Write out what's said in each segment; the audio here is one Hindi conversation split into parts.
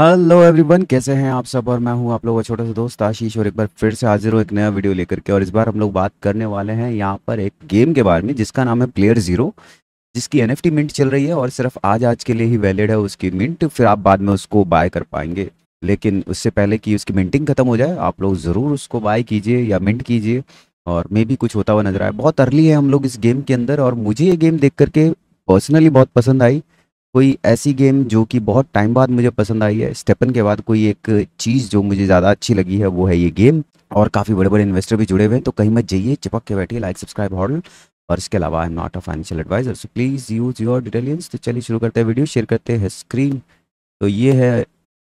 हेलो एवरीवन कैसे हैं आप सब और मैं हूं आप लोगों का छोटा सा दोस्त आशीष और एक बार फिर से हाजिर हो एक नया वीडियो लेकर के और इस बार हम लोग बात करने वाले हैं यहां पर एक गेम के बारे में जिसका नाम है प्लेयर जीरो जिसकी एन मिंट चल रही है और सिर्फ आज आज के लिए ही वैलिड है उसकी मिंट फिर आप बाद में उसको बाय कर पाएंगे लेकिन उससे पहले कि उसकी मिंटिंग खत्म हो जाए आप लोग ज़रूर उसको बाय कीजिए या मिंट कीजिए और मे भी कुछ होता हुआ नजर आया बहुत अर्ली है हम लोग इस गेम के अंदर और मुझे ये गेम देख करके पर्सनली बहुत पसंद आई कोई ऐसी गेम जो कि बहुत टाइम बाद मुझे पसंद आई है स्टेपन के बाद कोई एक चीज़ जो मुझे ज़्यादा अच्छी लगी है वो है ये गेम और काफ़ी बड़े बड़े इन्वेस्टर भी जुड़े हुए हैं तो कहीं मत जाइए चिपक के बैठिए लाइक सब्सक्राइब हॉडल और इसके अलावा I am not a financial adviser so please use your diligence तो चलिए शुरू करते हैं वीडियो शेयर करते हैं स्क्रीन तो ये है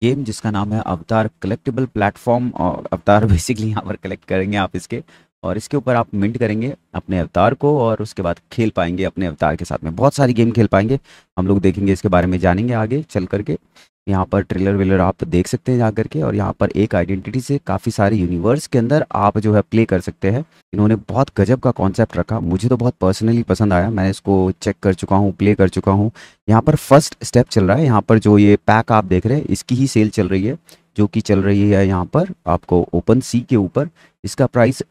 गेम जिसका नाम है अवतार कलेक्टेबल प्लेटफॉर्म और अवतार बेसिकली यहाँ पर कलेक्ट करेंगे आप इसके और इसके ऊपर आप मिंट करेंगे अपने अवतार को और उसके बाद खेल पाएंगे अपने अवतार के साथ में बहुत सारी गेम खेल पाएंगे हम लोग देखेंगे इसके बारे में जानेंगे आगे चल करके यहाँ पर ट्रेलर वेलर आप देख सकते हैं जा करके और यहाँ पर एक आइडेंटिटी से काफ़ी सारे यूनिवर्स के अंदर आप जो है प्ले कर सकते हैं इन्होंने बहुत गजब का कॉन्सेप्ट रखा मुझे तो बहुत पर्सनली पसंद आया मैं इसको चेक कर चुका हूँ प्ले कर चुका हूँ यहाँ पर फर्स्ट स्टेप चल रहा है यहाँ पर जो ये पैक आप देख रहे हैं इसकी ही सेल चल रही है जो कि चल रही है यहाँ पर आपको ओपन सी के ऊपर इसका प्राइस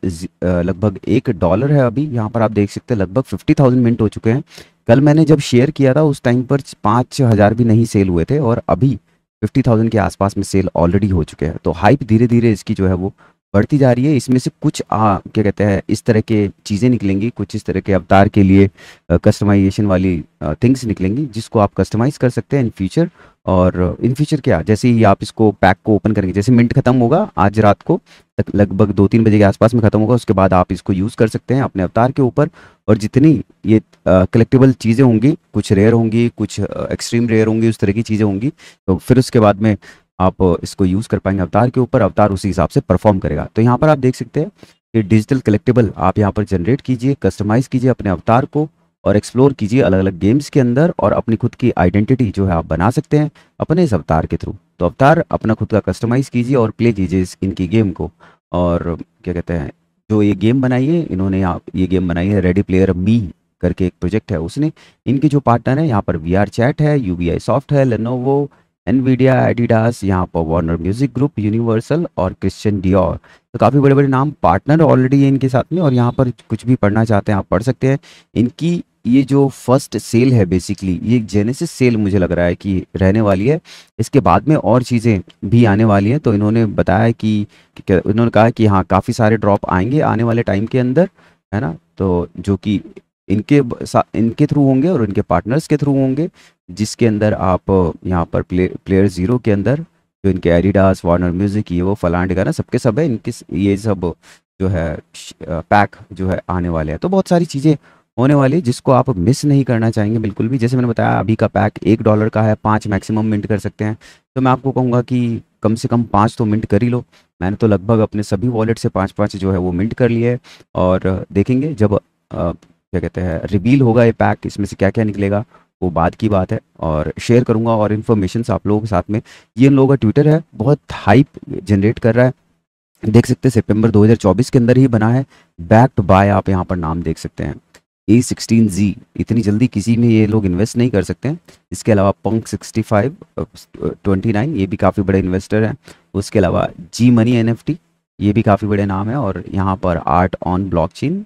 लगभग एक डॉलर है अभी यहाँ पर आप देख सकते हैं लगभग फिफ्टी थाउजेंड मिनट हो चुके हैं कल मैंने जब शेयर किया था उस टाइम पर पाँच हज़ार भी नहीं सेल हुए थे और अभी फिफ्टी थाउजेंड के आसपास में सेल ऑलरेडी हो चुके हैं तो हाइप धीरे धीरे इसकी जो है वो बढ़ती जा रही है इसमें से कुछ आ क्या कहते हैं इस तरह के चीज़ें निकलेंगी कुछ इस तरह के अवतार के लिए कस्टमाइजेशन वाली थिंग्स निकलेंगी जिसको आप कस्टमाइज़ कर सकते हैं इन फ्यूचर और इन फ्यूचर क्या जैसे ही आप इसको पैक को ओपन करेंगे जैसे मिनट खत्म होगा आज रात को लगभग दो तीन बजे के आसपास में ख़त्म होगा उसके बाद आप इसको यूज़ कर सकते हैं अपने अवतार के ऊपर और जितनी ये कलेक्टेबल चीज़ें होंगी कुछ रेयर होंगी कुछ एक्सट्रीम रेयर होंगी उस तरह की चीज़ें होंगी तो फिर उसके बाद में आप इसको यूज़ कर पाएंगे अवतार के ऊपर अवतार उसी हिसाब से परफॉर्म करेगा तो यहाँ पर आप देख सकते हैं कि डिजिटल कलेक्टेबल आप यहाँ पर जनरेट कीजिए कस्टमाइज़ कीजिए अपने अवतार को और एक्सप्लोर कीजिए अलग अलग गेम्स के अंदर और अपनी खुद की आइडेंटिटी जो है आप बना सकते हैं अपने इस अवतार के थ्रू तो अवतार अपना खुद का कस्टमाइज़ कीजिए और प्ले कीजिए इस इनकी गेम को और क्या कहते हैं जो ये गेम बनाई है इन्होंने आप ये गेम बनाई है रेडी प्लेयर मी करके एक प्रोजेक्ट है उसने इनके जो पार्टनर है यहाँ पर वी चैट है यू सॉफ्ट है लेनोवो एनवीडिया एडिडास यहाँ पर वार्नर म्यूजिक ग्रुप यूनिवर्सल और क्रिश्चियन डियोर तो काफ़ी बड़े बड़े नाम पार्टनर ऑलरेडी है इनके साथ में और यहाँ पर कुछ भी पढ़ना चाहते हैं आप पढ़ सकते हैं इनकी ये जो फर्स्ट सेल है बेसिकली ये जेनेसिस सेल मुझे लग रहा है कि रहने वाली है इसके बाद में और चीज़ें भी आने वाली हैं तो इन्होंने बताया कि, कि इन्होंने कहा कि हाँ काफ़ी सारे ड्रॉप आएंगे आने वाले टाइम के अंदर है ना तो जो कि इनके इनके थ्रू होंगे और इनके पार्टनर्स के थ्रू होंगे जिसके अंदर आप यहाँ पर प्ले प्लेयर ज़ीरो के अंदर जो इनके एडिडास वार्नर म्यूज़िक ये वो फलांट का ना सबके सब है इनके ये सब जो है पैक जो है आने वाले हैं तो बहुत सारी चीज़ें होने वाली जिसको आप मिस नहीं करना चाहेंगे बिल्कुल भी जैसे मैंने बताया अभी का पैक एक डॉलर का है पाँच मैक्सिमम मिनट कर सकते हैं तो मैं आपको कहूँगा कि कम से कम पाँच तो मिनट कर ही लो मैंने तो लगभग अपने सभी वॉलेट से पाँच पाँच जो है वो मिनट कर लिए और देखेंगे जब आ, क्या कहते हैं रिवील होगा ये पैक इसमें से क्या क्या निकलेगा वो बाद की बात है और शेयर करूंगा और इन्फॉर्मेशन आप लोगों के साथ में ये इन लोगों का ट्विटर है बहुत हाइप जनरेट कर रहा है देख सकते हैं सितंबर 2024 के अंदर ही बना है टू बाय आप यहाँ पर नाम देख सकते हैं ए सिक्सटीन जी इतनी जल्दी किसी में ये लोग इन्वेस्ट नहीं कर सकते हैं इसके अलावा punk sixty five twenty nine ये भी काफ़ी बड़े इन्वेस्टर हैं उसके अलावा G money N F T ये भी काफ़ी बड़े नाम है और यहाँ पर आर्ट ऑन ब्लॉकचेन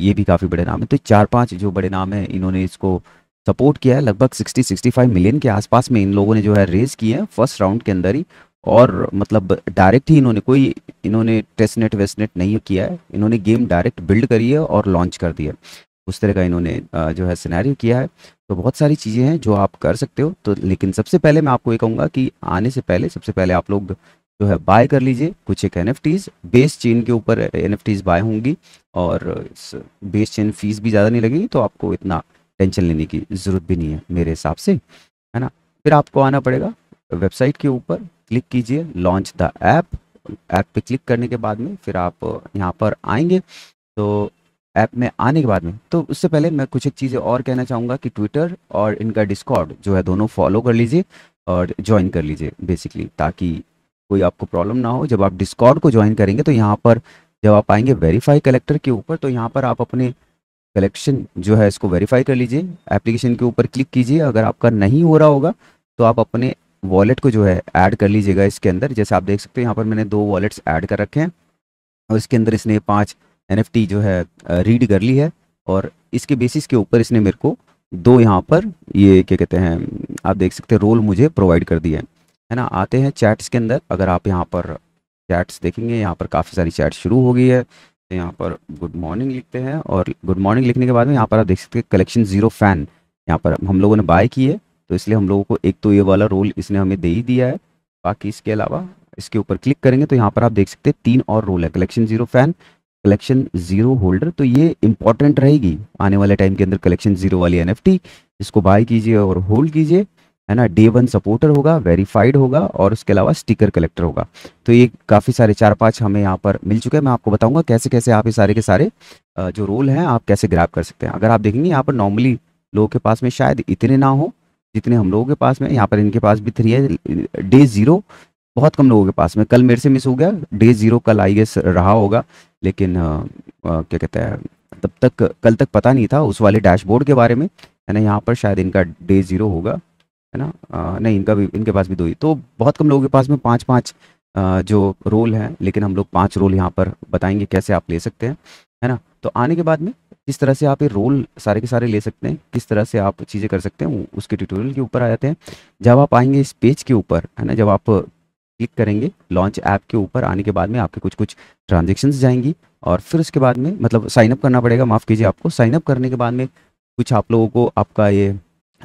ये भी काफ़ी बड़े नाम है तो चार पाँच जो बड़े नाम हैं इन्होंने इसको सपोर्ट किया है लगभग 60 65 मिलियन के आसपास में इन लोगों ने जो है रेज किए हैं फर्स्ट राउंड के अंदर ही और मतलब डायरेक्ट ही इन्होंने कोई इन्होंने टेस्टनेट वेस्टनेट नहीं किया है इन्होंने गेम डायरेक्ट बिल्ड करी है और लॉन्च कर दिया उस तरह का इन्होंने जो है सिनेरियो किया है तो बहुत सारी चीज़ें हैं जो आप कर सकते हो तो लेकिन सबसे पहले मैं आपको ये कहूँगा कि आने से पहले सबसे पहले आप लोग जो है बाय कर लीजिए कुछ एक एन बेस चेन के ऊपर एन बाय होंगी और बेस चेन फीस भी ज़्यादा नहीं लगेगी तो आपको इतना टेंशन लेने की ज़रूरत भी नहीं है मेरे हिसाब से है ना फिर आपको आना पड़ेगा वेबसाइट के ऊपर क्लिक कीजिए लॉन्च द ऐप ऐप पे क्लिक करने के बाद में फिर आप यहाँ पर आएंगे तो ऐप में आने के बाद में तो उससे पहले मैं कुछ एक चीज़ें और कहना चाहूँगा कि ट्विटर और इनका डिस्कॉर्ड जो है दोनों फॉलो कर लीजिए और ज्वाइन कर लीजिए बेसिकली ताकि कोई आपको प्रॉब्लम ना हो जब आप डिस्कॉर्ड को ज्वाइन करेंगे तो यहाँ पर जब आप आएंगे वेरीफाई कलेक्टर के ऊपर तो यहाँ पर आप अपने कलेक्शन जो है इसको वेरीफाई कर लीजिए एप्लीकेशन के ऊपर क्लिक कीजिए अगर आपका नहीं हो रहा होगा तो आप अपने वॉलेट को जो है ऐड कर लीजिएगा इसके अंदर जैसे आप देख सकते हैं यहाँ पर मैंने दो वॉलेट्स ऐड कर रखे हैं और इसके अंदर इसने पाँच एन जो है रीड कर ली है और इसके बेसिस के ऊपर इसने मेरे को दो यहाँ पर ये क्या कहते हैं आप देख सकते हैं रोल मुझे प्रोवाइड कर दिया है है ना आते हैं चैट्स के अंदर अगर आप यहाँ पर चैट्स देखेंगे यहाँ पर काफ़ी सारी चैट शुरू हो गई है तो यहाँ पर गुड मॉर्निंग लिखते हैं और गुड मॉर्निंग लिखने के बाद में यहाँ पर आप देख सकते हैं कलेक्शन जीरो फैन यहाँ पर हम लोगों ने बाय की है तो इसलिए हम लोगों को एक तो ये वाला रोल इसने हमें दे ही दिया है बाकी इसके अलावा इसके ऊपर क्लिक करेंगे तो यहाँ पर आप देख सकते हैं तीन और रोल है collection zero fan collection zero holder तो ये इंपॉर्टेंट रहेगी आने वाले टाइम के अंदर कलेक्शन जीरो वाली एन इसको बाय कीजिए और होल्ड कीजिए है ना डे वन सपोर्टर होगा वेरीफाइड होगा और उसके अलावा स्टिकर कलेक्टर होगा तो ये काफ़ी सारे चार पांच हमें यहाँ पर मिल चुके हैं मैं आपको बताऊंगा कैसे कैसे आप ये सारे के सारे जो रोल हैं आप कैसे ग्रैप कर सकते हैं अगर आप देखेंगे यहाँ पर नॉर्मली लोगों के पास में शायद इतने ना हो जितने हम लोगों के पास में यहाँ पर इनके पास भी थ्री है डे ज़ीरो बहुत कम लोगों के पास में कल मेरे से मिस हो गया डे ज़ीरो कल आई गेस रहा होगा लेकिन क्या कहते हैं तब तक कल तक पता नहीं था उस वाले डैशबोर्ड के बारे में है ना यहाँ पर शायद इनका डे ज़ीरो होगा है ना आ, नहीं इनका भी इनके पास भी दो ही तो बहुत कम लोगों के पास में पाँच पाँच जो रोल हैं लेकिन हम लोग पाँच रोल यहाँ पर बताएंगे कैसे आप ले सकते हैं है ना तो आने के बाद में किस तरह से आप ये रोल सारे के सारे ले सकते हैं किस तरह से आप चीज़ें कर सकते हैं उसके ट्यूटोरियल के ऊपर आ जाते हैं जब आप आएंगे इस पेज के ऊपर है ना जब आप क्लिक करेंगे लॉन्च ऐप के ऊपर आने के बाद में आपके कुछ कुछ ट्रांजेक्शन्स जाएंगी और फिर उसके बाद में मतलब साइनअप करना पड़ेगा माफ़ कीजिए आपको साइनअप करने के बाद में कुछ आप लोगों को आपका ये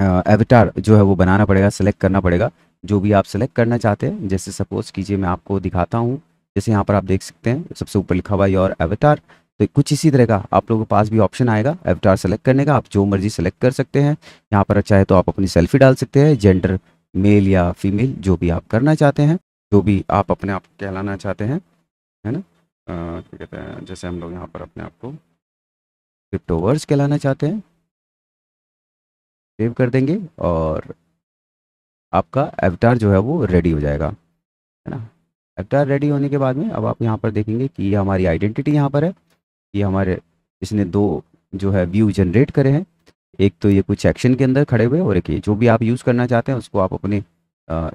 एविटार जो है वो बनाना पड़ेगा सेलेक्ट करना पड़ेगा जो भी आप सेलेक्ट करना चाहते हैं जैसे सपोज कीजिए मैं आपको दिखाता हूँ जैसे यहाँ पर आप देख सकते हैं सबसे ऊपर लिखा हुआ योर एविटार तो कुछ इसी तरह का आप लोगों के पास भी ऑप्शन आएगा एविटार सेलेक्ट करने का आप जो मर्जी सेलेक्ट कर सकते हैं यहाँ पर चाहे तो आप अपनी सेल्फी डाल सकते हैं जेंडर मेल या फीमेल जो भी आप करना चाहते हैं जो भी आप अपने आप कहलाना चाहते हैं है ना क्या कहते हैं जैसे हम लोग यहाँ पर अपने आप को क्रिप्टोवर्स कहलाना चाहते हैं सेव कर देंगे और आपका एवटार जो है वो रेडी हो जाएगा है ना एवटार रेडी होने के बाद में अब आप यहाँ पर देखेंगे कि ये हमारी आइडेंटिटी यहाँ पर है ये हमारे इसने दो जो है व्यू जनरेट करे हैं एक तो ये कुछ एक्शन के अंदर खड़े हुए और एक ये जो भी आप यूज़ करना चाहते हैं उसको आप अपने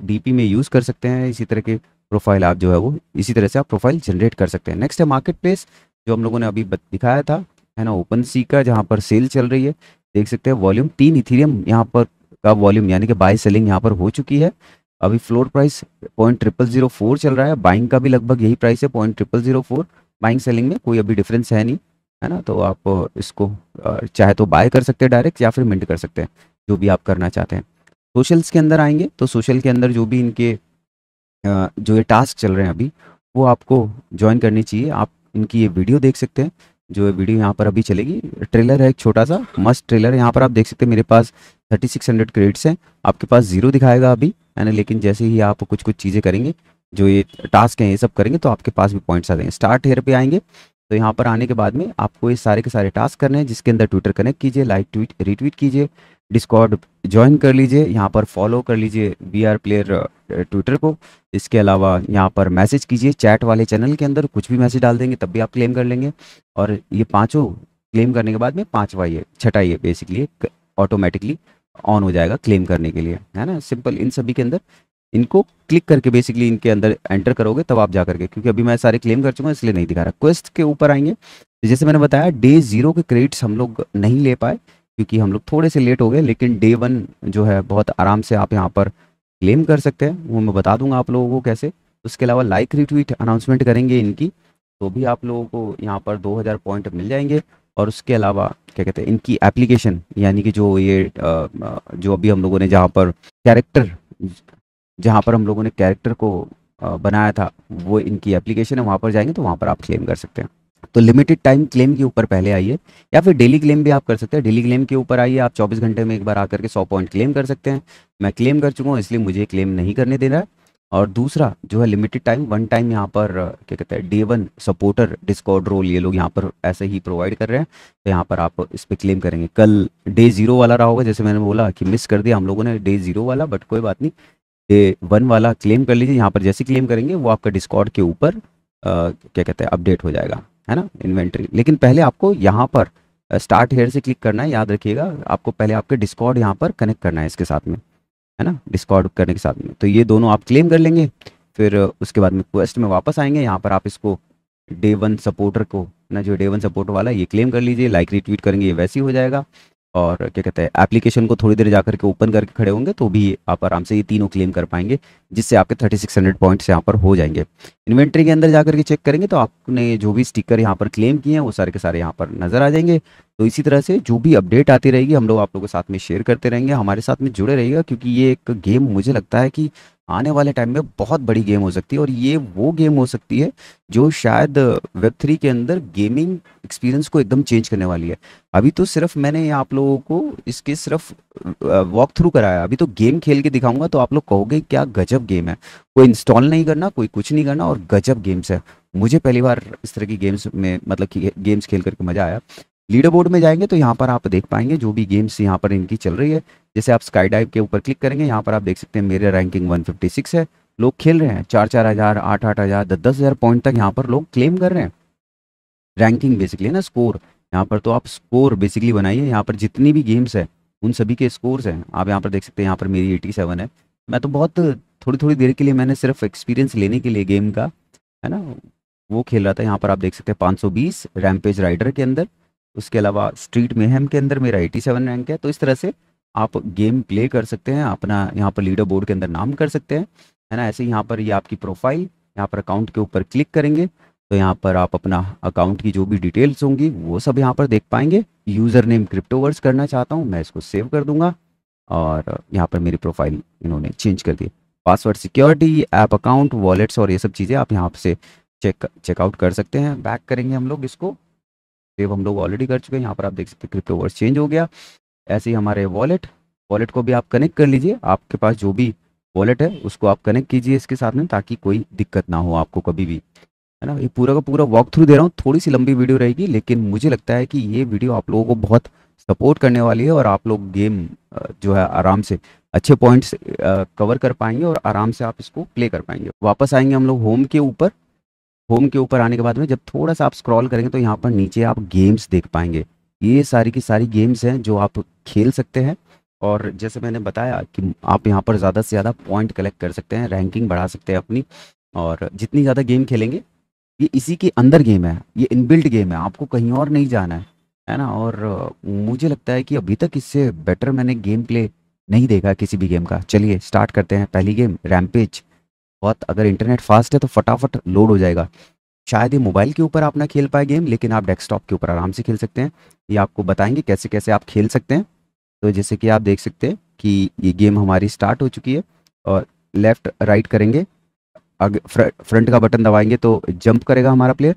डीपी में यूज़ कर सकते हैं इसी तरह के प्रोफाइल आप जो है वो इसी तरह से आप प्रोफाइल जनरेट कर सकते हैं नेक्स्ट है मार्केट प्लेस जो हम लोगों ने अभी दिखाया था है ना ओपन सी का जहाँ पर सेल चल रही है देख सकते हैं वॉल्यूम तीन इथीरियम यहाँ पर का वॉल्यूम यानी कि बाय सेलिंग यहाँ पर हो चुकी है अभी floor price point triple zero four चल रहा है बाइंग का भी लगभग यही प्राइस है point triple zero four buying selling में कोई अभी डिफरेंस है नहीं है ना तो आप इसको चाहे तो बाय कर सकते हैं डायरेक्ट या फिर मिंट कर सकते हैं जो भी आप करना चाहते हैं सोशल्स के अंदर आएंगे तो सोशल के अंदर जो भी इनके जो ये टास्क चल रहे हैं अभी वो आपको ज्वाइन करनी चाहिए आप इनकी ये वीडियो देख सकते हैं जो है वीडियो यहाँ पर अभी चलेगी ट्रेलर है एक छोटा सा मस्त ट्रेलर है यहाँ पर आप देख सकते हैं मेरे पास थर्टी सिक्स हंड्रेड क्रेडिट्स हैं आपके पास जीरो दिखाएगा अभी है ना लेकिन जैसे ही आप कुछ कुछ चीज़ें करेंगे जो ये टास्क हैं ये सब करेंगे तो आपके पास भी पॉइंट्स आ जाएंगे स्टार्ट हेयर पे आएंगे तो यहाँ पर आने के बाद में आपको ये सारे के सारे टास्क करने हैं जिसके अंदर ट्विटर कनेक्ट कीजिए लाइक ट्वीट रिट्वीट कीजिए डिस्कॉर्ड ज्वाइन कर लीजिए यहाँ पर फॉलो कर लीजिए बी आर प्लेयर ट्विटर को इसके अलावा यहाँ पर मैसेज कीजिए चैट वाले चैनल के अंदर कुछ भी मैसेज डाल देंगे तब भी आप क्लेम कर लेंगे और ये पाँचों क्लेम करने के बाद में पाँचवा ये छठा ये बेसिकली ऑटोमेटिकली ऑन हो जाएगा क्लेम करने के लिए है ना सिंपल इन सभी के अंदर इनको क्लिक करके बेसिकली इनके अंदर एंटर करोगे तब आप जा करके क्योंकि अभी मैं सारे क्लेम कर चुका हूँ इसलिए नहीं दिखा रहा क्वेस्ट के ऊपर आएंगे जैसे मैंने बताया डे जीरो के क्रेडिट्स हम लोग नहीं ले पाए क्योंकि हम लोग थोड़े से लेट हो गए लेकिन डे वन जो है बहुत आराम से आप यहाँ पर क्लेम कर सकते हैं वो मैं बता दूंगा आप लोगों को कैसे उसके अलावा लाइक रिट्वीट अनाउंसमेंट करेंगे इनकी तो भी आप लोगों को यहाँ पर 2000 पॉइंट मिल जाएंगे और उसके अलावा क्या कहते हैं इनकी एप्लीकेशन यानी कि जो ये जो अभी हम लोगों ने जहाँ पर कैरेक्टर जहाँ पर हम लोगों ने कैरेक्टर को बनाया था वो इनकी एप्लीकेशन है वहाँ पर जाएंगे तो वहाँ पर आप क्लेम कर सकते हैं तो लिमिटेड टाइम क्लेम के ऊपर पहले आइए या फिर डेली क्लेम भी आप कर सकते हैं डेली क्लेम के ऊपर आइए आप 24 घंटे में एक बार आकर के 100 पॉइंट क्लेम कर सकते हैं मैं क्लेम कर चुका हूँ इसलिए मुझे क्लेम नहीं करने दे रहा है और दूसरा जो है लिमिटेड टाइम वन टाइम यहाँ पर क्या कहते हैं day one supporter Discord role ये लोग यहाँ पर ऐसे ही प्रोवाइड कर रहे हैं तो यहाँ पर आप इस पर क्लेम करेंगे कल डे ज़ीरो वाला रहा होगा जैसे मैंने बोला कि मिस कर दिया हम लोगों ने डे ज़ीरो वाला बट कोई बात नहीं डे वन वाला क्लेम कर लीजिए यहाँ पर जैसे क्लेम करेंगे वो आपका डिस्कॉर्ड के ऊपर क्या कहते हैं अपडेट हो जाएगा है ना इन्वेंट्री लेकिन पहले आपको यहाँ पर स्टार्ट हेयर से क्लिक करना है याद रखिएगा आपको पहले आपके डिस्कॉर्ड यहाँ पर कनेक्ट करना है इसके साथ में है ना डिस्कॉर्ड करने के साथ में तो ये दोनों आप क्लेम कर लेंगे फिर उसके बाद में क्वेस्ट में वापस आएंगे यहाँ पर आप इसको डे वन सपोर्टर को ना जो डे वन सपोर्टर वाला ये क्लेम कर लीजिए लाइक रिट्वीट करेंगे ये वैसे ही हो जाएगा और क्या कहते हैं एप्लीकेशन को थोड़ी देर जा करके ओपन करके खड़े होंगे तो भी आप आराम से ये तीनों क्लेम कर पाएंगे जिससे आपके 3600 पॉइंट्स यहाँ पर हो जाएंगे इन्वेंट्री के अंदर जा करके चेक करेंगे तो आपने जो भी स्टिकर यहाँ पर क्लेम किए हैं वो सारे के सारे यहाँ पर नज़र आ जाएंगे तो इसी तरह से जो भी अपडेट आती रहेगी हम लोग आप लोगों के साथ में शेयर करते रहेंगे हमारे साथ में जुड़े रहेगा क्योंकि ये एक गेम मुझे लगता है कि आने वाले टाइम में बहुत बड़ी गेम हो सकती है और ये वो गेम हो सकती है जो शायद वेब थ्री के अंदर गेमिंग एक्सपीरियंस को एकदम चेंज करने वाली है अभी तो सिर्फ मैंने आप लोगों को इसके सिर्फ वॉक थ्रू कराया अभी तो गेम खेल के दिखाऊंगा तो आप लोग कहोगे क्या गजब गेम है कोई इंस्टॉल नहीं करना कोई कुछ नहीं करना और गजब गेम्स है मुझे पहली बार इस तरह की गेम्स में मतलब गेम्स खेल करके मज़ा आया लीडर बोर्ड में जाएंगे तो यहाँ पर आप देख पाएंगे जो भी गेम्स यहाँ पर इनकी चल रही है जैसे आप स्काई डाइव के ऊपर क्लिक करेंगे यहाँ पर आप देख सकते हैं मेरे रैंकिंग 156 है लोग खेल रहे हैं चार चार हज़ार आठ आठ हज़ार दस दस हज़ार पॉइंट तक यहाँ पर लोग क्लेम कर रहे हैं रैंकिंग बेसिकली ना स्कोर यहाँ पर तो आप स्कोर बेसिकली बनाइए यहाँ पर जितनी भी गेम्स है उन सभी के स्कोर्स हैं आप यहाँ पर देख सकते हैं यहाँ पर मेरी एटी सेवन है मैं तो बहुत थोड़ी थोड़ी देर के लिए मैंने सिर्फ एक्सपीरियंस लेने के लिए गेम का है ना वो खेल रहा था यहाँ पर आप देख सकते हैं 520 रैमपेज राइडर के अंदर उसके अलावा स्ट्रीट मेहम के अंदर मेरा 87 रैंक है तो इस तरह से आप गेम प्ले कर सकते हैं अपना यहाँ पर लीडर बोर्ड के अंदर नाम कर सकते हैं है ना ऐसे यहाँ पर ये यह आपकी प्रोफाइल यहाँ पर अकाउंट के ऊपर क्लिक करेंगे तो यहाँ पर आप अपना अकाउंट की जो भी डिटेल्स होंगी वो सब यहाँ पर देख पाएंगे यूज़र नेम क्रिप्टोवर्स करना चाहता हूँ मैं इसको सेव कर दूंगा और यहाँ पर मेरी प्रोफाइल इन्होंने चेंज कर दी password security app account wallets और ये सब चीज़ें आप यहाँ से चेक चेकआउट कर सकते हैं बैक करेंगे हम लोग इसको सेव हम लोग ऑलरेडी कर चुके हैं यहाँ पर आप देख सकते हैं क्रिप्टो वर्स चेंज हो गया ऐसे ही हमारे वॉलेट वॉलेट को भी आप कनेक्ट कर लीजिए आपके पास जो भी वॉलेट है उसको आप कनेक्ट कीजिए इसके साथ में ताकि कोई दिक्कत ना हो आपको कभी भी है ना ये पूरा का पूरा वॉक थ्रू दे रहा हूँ थोड़ी सी लंबी वीडियो रहेगी लेकिन मुझे लगता है कि ये वीडियो आप लोगों को बहुत सपोर्ट करने वाली है और आप लोग गेम जो है आराम से अच्छे पॉइंट्स कवर कर पाएंगे और आराम से आप इसको प्ले कर पाएंगे वापस आएंगे हम लोग होम के ऊपर होम के ऊपर आने के बाद में जब थोड़ा सा आप स्क्रॉल करेंगे तो यहाँ पर नीचे आप गेम्स देख पाएंगे ये सारी की सारी गेम्स हैं जो आप खेल सकते हैं और जैसे मैंने बताया कि आप यहाँ पर ज़्यादा से ज़्यादा पॉइंट कलेक्ट कर सकते हैं रैंकिंग बढ़ा सकते हैं अपनी और जितनी ज़्यादा गेम खेलेंगे ये इसी के अंदर गेम है ये इनबिल्ट गेम है आपको कहीं और नहीं जाना है है ना और मुझे लगता है कि अभी तक इससे बेटर मैंने गेम प्ले नहीं देखा किसी भी गेम का चलिए स्टार्ट करते हैं पहली गेम रैम्पेज बहुत अगर इंटरनेट फास्ट है तो फटाफट लोड हो जाएगा शायद ये मोबाइल के ऊपर आप ना खेल पाए गेम लेकिन आप डेस्कटॉप के ऊपर आराम से खेल सकते हैं ये आपको बताएंगे कैसे कैसे आप खेल सकते हैं तो जैसे कि आप देख सकते हैं कि ये गेम हमारी स्टार्ट हो चुकी है और लेफ्ट राइट करेंगे अगर फ्रंट का बटन दबाएंगे तो जंप करेगा हमारा प्लेयर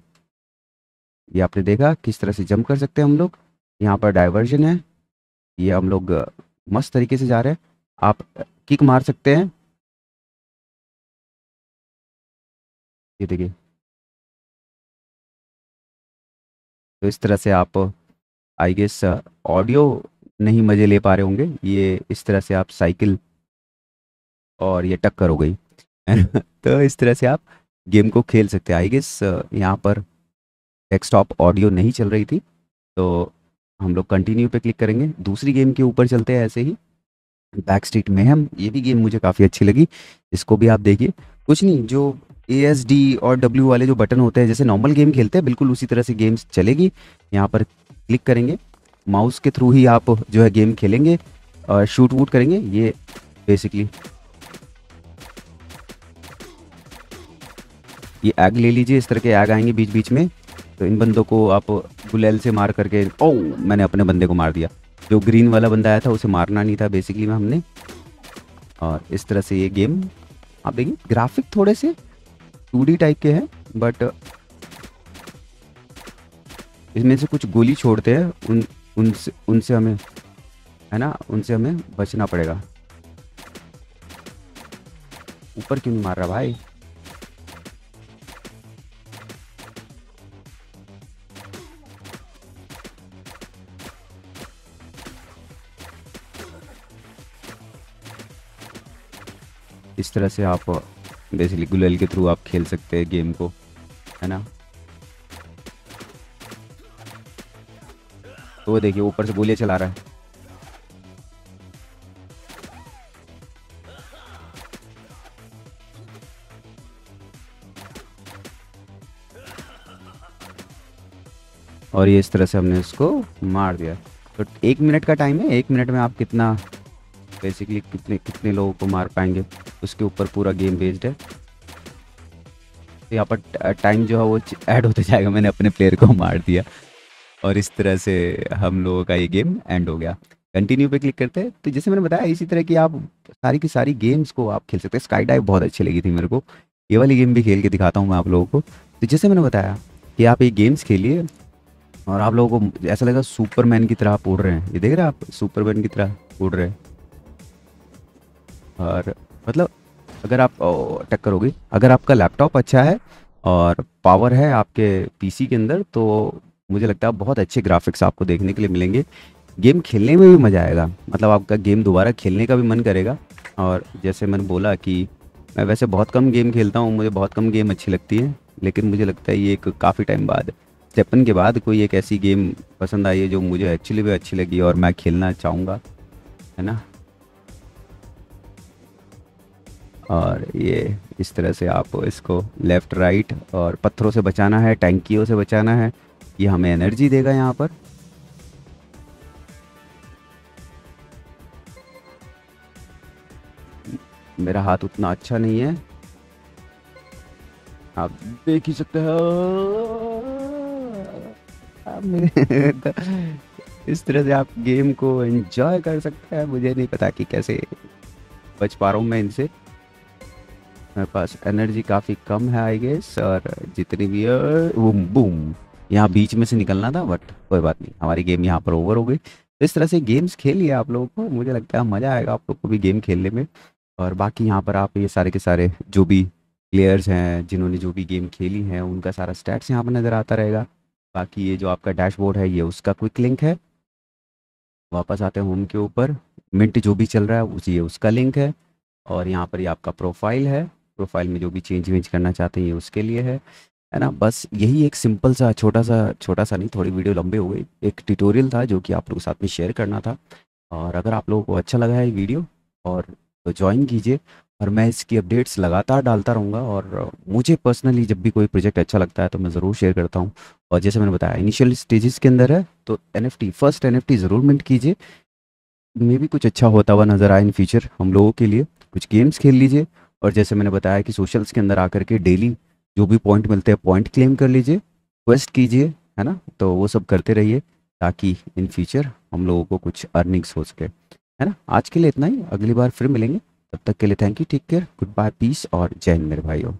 ये आपने देखा किस तरह से जंप कर सकते हैं हम लोग यहाँ पर डाइवर्जन है ये हम लोग मस्त तरीके से जा रहे हैं आप किक मार सकते हैं ये देखिए तो इस तरह से आप आई गेस ऑडियो नहीं मज़े ले पा रहे होंगे ये इस तरह से आप साइकिल और ये टक्कर हो गई तो इस तरह से आप गेम को खेल सकते हैं आई गेस यहाँ पर डेस्कटॉप ऑडियो नहीं चल रही थी तो हम लोग कंटिन्यू पे क्लिक करेंगे दूसरी गेम के ऊपर चलते हैं ऐसे ही बैक स्ट्रीट में हम ये भी गेम मुझे काफ़ी अच्छी लगी इसको भी आप देखिए कुछ नहीं जो ए एस डी और डब्ल्यू वाले जो बटन होते हैं जैसे नॉर्मल गेम खेलते हैं बिल्कुल उसी तरह से गेम्स चलेगी यहाँ पर क्लिक करेंगे माउस के थ्रू ही आप जो है गेम खेलेंगे और शूट वूट करेंगे ये बेसिकली ये एग ले लीजिए इस तरह के एग आएंगे बीच बीच में तो इन बंदों को आप गुलेल से मार करके ओ मैंने अपने बंदे को मार दिया जो ग्रीन वाला बंदा आया था उसे मारना नहीं था बेसिकली में हमने और इस तरह से ये गेम आप देखिए ग्राफिक थोड़े से टू टाइप के हैं बट इसमें से कुछ गोली छोड़ते हैं उन उनसे उनसे हमें है ना उनसे हमें बचना पड़ेगा ऊपर क्यों नहीं मार रहा भाई इस तरह से आप बेसिकली गुलेल के थ्रू आप खेल सकते हैं गेम को है ना तो वो देखिए ऊपर से गोलियां चला रहा है और ये इस तरह से हमने इसको मार दिया तो एक मिनट का टाइम है एक मिनट में आप कितना बेसिकली कितने कितने लोगों को मार पाएंगे उसके ऊपर पूरा गेम बेस्ड है तो यहाँ पर टाइम जो है वो ऐड होते जाएगा मैंने अपने प्लेयर को मार दिया और इस तरह से हम लोगों का ये गेम एंड हो गया कंटिन्यू पे क्लिक करते हैं तो जैसे मैंने बताया इसी तरह की आप सारी की सारी गेम्स को आप खेल सकते हैं स्काई डाइव बहुत अच्छी लगी थी मेरे को ये वाली गेम भी खेल के दिखाता हूँ मैं आप लोगों को तो जैसे मैंने बताया कि आप ये गेम्स खेलिए और आप लोगों को ऐसा लगा सुपरमैन की तरह आप उड़ रहे हैं ये देख रहे हैं आप सुपरमैन की तरह उड़ रहे हैं और मतलब अगर आप टक्कर होगी अगर आपका लैपटॉप अच्छा है और पावर है आपके पीसी के अंदर तो मुझे लगता है बहुत अच्छे ग्राफिक्स आपको देखने के लिए मिलेंगे गेम खेलने में भी मज़ा आएगा मतलब आपका गेम दोबारा खेलने का भी मन करेगा और जैसे मैंने बोला कि मैं वैसे बहुत कम गेम खेलता हूँ मुझे बहुत कम गेम अच्छी लगती है लेकिन मुझे लगता है ये एक काफ़ी टाइम बाद स्टेपन के बाद कोई एक ऐसी गेम पसंद आई है जो मुझे एक्चुअली भी अच्छी लगी और मैं खेलना चाहूँगा है ना और ये इस तरह से आप इसको लेफ़्ट राइट और पत्थरों से बचाना है टैंकियों से बचाना है ये हमें एनर्जी देगा यहाँ पर मेरा हाथ उतना अच्छा नहीं है आप देख ही सकते हो तो इस तरह से आप गेम को एंजॉय कर सकते हैं मुझे नहीं पता कि कैसे बच पा रहा हूँ मैं इनसे मेरे पास एनर्जी काफ़ी कम है आई गेस और जितनी भी है बूम बूम यहाँ बीच में से निकलना था बट कोई बात नहीं हमारी गेम यहाँ पर ओवर हो गई तो इस तरह से गेम्स खेलिए आप लोगों को मुझे लगता है मज़ा आएगा आप लोग को भी गेम खेलने में और बाकी यहाँ पर आप ये सारे के सारे जो भी प्लेयर्स हैं जिन्होंने जो भी गेम खेली है उनका सारा स्टैट्स यहाँ पर नज़र आता रहेगा बाकी ये जो आपका डैशबोर्ड है ये उसका क्विक लिंक है वापस आते हैं होम के ऊपर मिंट जो भी चल रहा है उस ये उसका लिंक है और यहाँ पर ये आपका प्रोफाइल है प्रोफाइल में जो भी चेंज वेंज करना चाहते हैं ये उसके लिए है है ना बस यही एक सिंपल सा छोटा सा छोटा सा नहीं थोड़ी वीडियो लंबे हो गई एक ट्यूटोरियल था जो कि आप लोग साथ में शेयर करना था और अगर आप लोगों को अच्छा लगा है वीडियो और तो ज्वाइन कीजिए और मैं इसकी अपडेट्स लगातार डालता रहूँगा और मुझे पर्सनली जब भी कोई प्रोजेक्ट अच्छा लगता है तो मैं ज़रूर शेयर करता हूँ और जैसे मैंने बताया इनिशियल स्टेजेस के अंदर है तो एन फर्स्ट एन ज़रूर मिनट कीजिए मे भी कुछ अच्छा होता हुआ नज़र आए इन फ्यूचर हम लोगों के लिए कुछ गेम्स खेल लीजिए और जैसे मैंने बताया कि सोशल्स के अंदर आकर के डेली जो भी पॉइंट मिलते हैं पॉइंट क्लेम कर लीजिए क्वेस्ट कीजिए है ना तो वो सब करते रहिए ताकि इन फ्यूचर हम लोगों को कुछ अर्निंग्स हो सके है ना आज के लिए इतना ही अगली बार फिर मिलेंगे तब तक के लिए thank you take care goodbye peace और जय हिंद मेरे भाइयों